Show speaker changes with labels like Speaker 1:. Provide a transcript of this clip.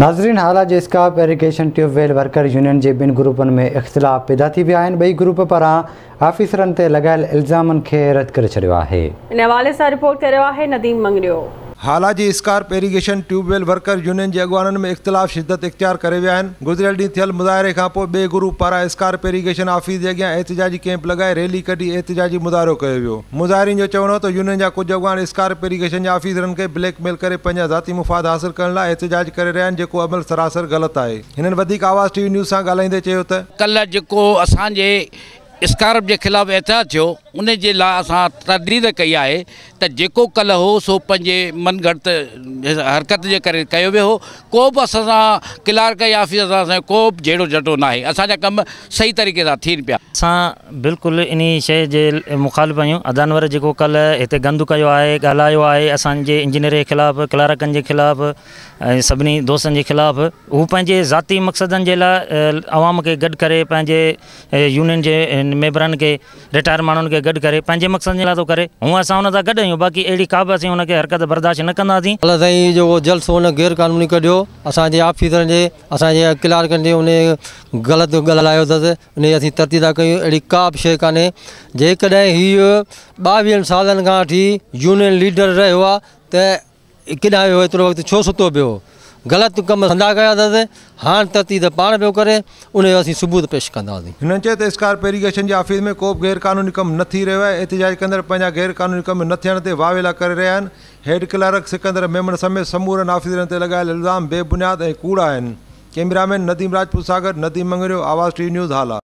Speaker 1: नाज़रीन हालात जे SCARP irrigation tubewell worker union के बिन ग्रुपनि में इख़्तिलाफ़ु पैदा थी विया आहिनि ॿई ग्रुप पारां ऑफ़िसरनि ते लॻायल इल्ज़ामनि खे रदि करे छॾियो आहे हालाजी SCARP irrigation tubewell worker union के अॻुवन में इख़्तिलाफ़ शिदत इख़्तियार करे विया आहिनि गुज़िरियल ॾींहुं थियल मुज़ाहिरे खां पोइ ॿिए ग्रुप पारां स्कार्प एरिगेशन ऑफिस जे अॻियां एतिाजी कैंप लॻाए रैली कढी एतिजाजी मुज़ाहिरो कयो वियो मुज़ाहिरनि जो चवणो त यूनियन जा कुझु अॻवान स्कार्प एरीगेशन जे ऑफिसरनि खे ब्लैकमेल करे पंहिंजा ज़ाती मुफ़ाद हासिल करण लाइ एतिजाज करे रहिया आहिनि जेको अमल सरासर ग़लति आहे हिननि वधीक आवाज़ु टी न्यूज़ सां ॻाल्हाईंदे चयो त
Speaker 2: कल्ह जेको असांजे स्कार्प के खिलाफ़ एहतियात थियो उन अस तरदीद कई है त जेको कल्ह हो सो पंहिंजे मनगढ़ंत हरकत के करे कयो वियो हो को बि क्लार्क या ऑफिसर को बि जहिड़ो जटो न आहे कम सही तरीक़े से थियनि पिया अस
Speaker 3: बिल्कुल इन शइ जे मुखालिफ़ आयो अदानवर जो कल इतने गंदु है आहे ॻाल्हायो आहे असांजे इंजीनियर जे ख़िलाफ़ु क्लार्कनि के खिलाफ ऐं सभिनी दोस्तनि जे ख़िलाफ़ु हू पंहिंजे ज़ाती मक़सदनि जे लाइ आवाम खे गॾु करे यूनियन के आहिनि मेबरनि रिटायर माण्हुनि खे गॾु करे पंहिंजे मक़सद जे लाइ करे हूअं असां हुन सां गॾु आहियूं बाक़ी अहिड़ी का बि असीं हुनखे हरकत बर्दाश्त न कंदासीं अला ताईं जेको जलसो हुन गैर कानूनी कढियो
Speaker 4: असांजे ऑफिसरनि जे असांजे क्लार्कनि जे उन ग़लति ॻाल्हायो अथसि उन जी तरतीदा कयूं अहिड़ी का बि शइ कान्हे जेकॾहिं हीअ ॿावीहनि सालनि खां वठी यूनियन लीडर रहियो आहे त केॾां वियो एतिरो वक़्तु छो सुतो पियो ग़लति कमु कंदा कया अथसि हाणे पियो करे उनजो असां
Speaker 1: स्कार्प इरीगेशन जे ऑफिस में को गैरकानूनी कमु न थी रहियो आहे ऐतिजाज कंदड़ पंहिंजा ग़ैरकानूनी कमु न थियण ते वावेला करे रहिया आहिनि हेड क्लर्क सिकंदर महिमड़ समेत समूरनि ऑफिसनि ते लॻायल इल्ज़ाम बेबुनियाद ऐं कूड़ा आहिनि cameraman Nadeem Rajput Sagar Nadeem Mangrio Awaz T news हाला